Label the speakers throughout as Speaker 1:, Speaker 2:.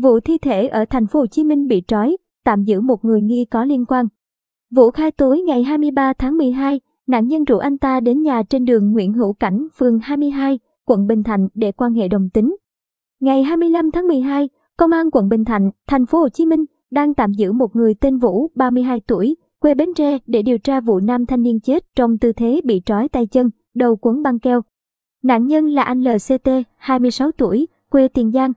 Speaker 1: Vụ thi thể ở thành phố Hồ Chí Minh bị trói, tạm giữ một người nghi có liên quan. Vụ khai tối ngày 23 tháng 12, nạn nhân rủ anh ta đến nhà trên đường Nguyễn Hữu Cảnh, phường 22, quận Bình Thạnh để quan hệ đồng tính. Ngày 25 tháng 12, Công an quận Bình Thạnh, thành phố Hồ Chí Minh đang tạm giữ một người tên Vũ, 32 tuổi, quê Bến Tre để điều tra vụ nam thanh niên chết trong tư thế bị trói tay chân, đầu quấn băng keo. Nạn nhân là anh LCT, 26 tuổi, quê Tiền Giang.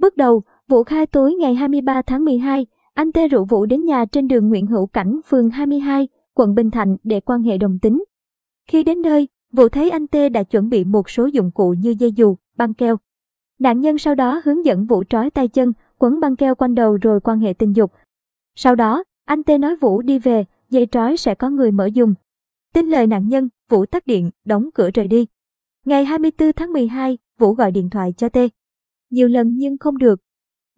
Speaker 1: Bước đầu, Vụ khai tối ngày 23 tháng 12, anh Tê rủ Vũ đến nhà trên đường Nguyễn Hữu Cảnh, phường 22, quận Bình Thạnh để quan hệ đồng tính. Khi đến nơi, Vũ thấy anh Tê đã chuẩn bị một số dụng cụ như dây dù, băng keo. Nạn nhân sau đó hướng dẫn Vũ trói tay chân, quấn băng keo quanh đầu rồi quan hệ tình dục. Sau đó, anh Tê nói Vũ đi về, dây trói sẽ có người mở dùng. Tin lời nạn nhân, Vũ tắt điện, đóng cửa rời đi. Ngày 24 tháng 12, Vũ gọi điện thoại cho Tê. Nhiều lần nhưng không được,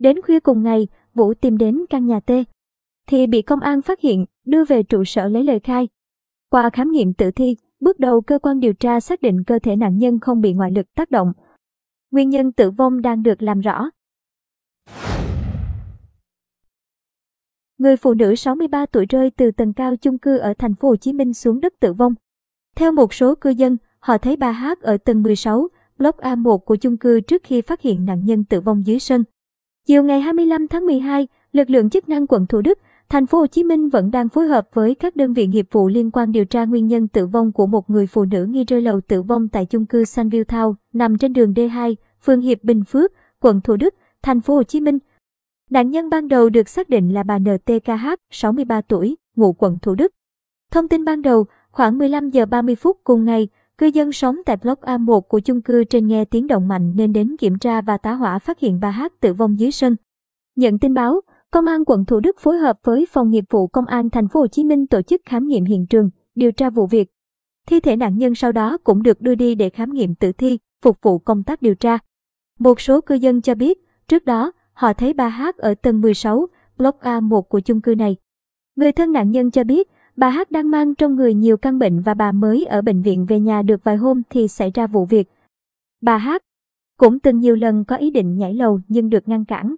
Speaker 1: Đến khuya cùng ngày, Vũ tìm đến căn nhà T, thì bị công an phát hiện, đưa về trụ sở lấy lời khai. Qua khám nghiệm tử thi, bước đầu cơ quan điều tra xác định cơ thể nạn nhân không bị ngoại lực tác động. Nguyên nhân tử vong đang được làm rõ. Người phụ nữ 63 tuổi rơi từ tầng cao chung cư ở thành phố Hồ Chí Minh xuống đất tử vong. Theo một số cư dân, họ thấy bà Hát ở tầng 16, block A1 của chung cư trước khi phát hiện nạn nhân tử vong dưới sân. Chiều ngày 25 tháng 12, lực lượng chức năng quận Thủ Đức, thành phố Hồ Chí Minh vẫn đang phối hợp với các đơn vị nghiệp vụ liên quan điều tra nguyên nhân tử vong của một người phụ nữ nghi rơi lầu tử vong tại chung cư Sunview Town, nằm trên đường D2, phường Hiệp Bình Phước, quận Thủ Đức, thành phố Hồ Chí Minh. Nạn nhân ban đầu được xác định là bà NTKH, 63 tuổi, ngụ quận Thủ Đức. Thông tin ban đầu, khoảng 15 giờ 30 phút cùng ngày, Cư dân sống tại block A1 của chung cư trên nghe tiếng động mạnh nên đến kiểm tra và tá hỏa phát hiện bà Hát tử vong dưới sân. Nhận tin báo, Công an quận Thủ Đức phối hợp với phòng nghiệp vụ Công an thành phố Hồ Chí Minh tổ chức khám nghiệm hiện trường, điều tra vụ việc. Thi thể nạn nhân sau đó cũng được đưa đi để khám nghiệm tử thi, phục vụ công tác điều tra. Một số cư dân cho biết, trước đó, họ thấy bà Hát ở tầng 16, block A1 của chung cư này. Người thân nạn nhân cho biết, Bà Hát đang mang trong người nhiều căn bệnh và bà mới ở bệnh viện về nhà được vài hôm thì xảy ra vụ việc. Bà Hát cũng từng nhiều lần có ý định nhảy lầu nhưng được ngăn cản.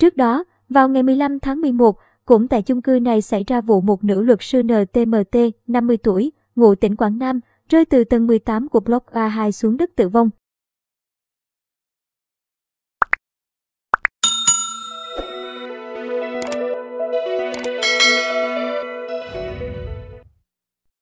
Speaker 1: Trước đó, vào ngày 15 tháng 11, cũng tại chung cư này xảy ra vụ một nữ luật sư NTMT, 50 tuổi, ngụ tỉnh Quảng Nam, rơi từ tầng 18 của block A2 xuống đất tử vong.